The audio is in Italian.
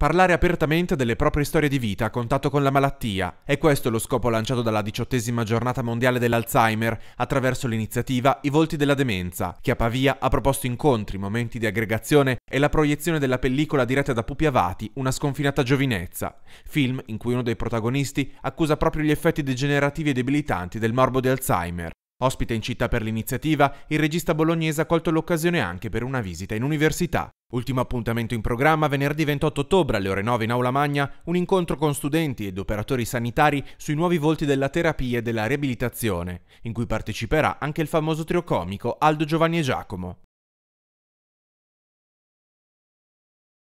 Parlare apertamente delle proprie storie di vita a contatto con la malattia, è questo lo scopo lanciato dalla diciottesima giornata mondiale dell'Alzheimer attraverso l'iniziativa I volti della demenza, che a Pavia ha proposto incontri, momenti di aggregazione e la proiezione della pellicola diretta da Pupi Avati, Una sconfinata giovinezza, film in cui uno dei protagonisti accusa proprio gli effetti degenerativi e debilitanti del morbo di Alzheimer. Ospite in città per l'iniziativa, il regista bolognese ha colto l'occasione anche per una visita in università. Ultimo appuntamento in programma venerdì 28 ottobre alle ore 9 in Aula Magna, un incontro con studenti ed operatori sanitari sui nuovi volti della terapia e della riabilitazione, in cui parteciperà anche il famoso trio comico Aldo Giovanni e Giacomo.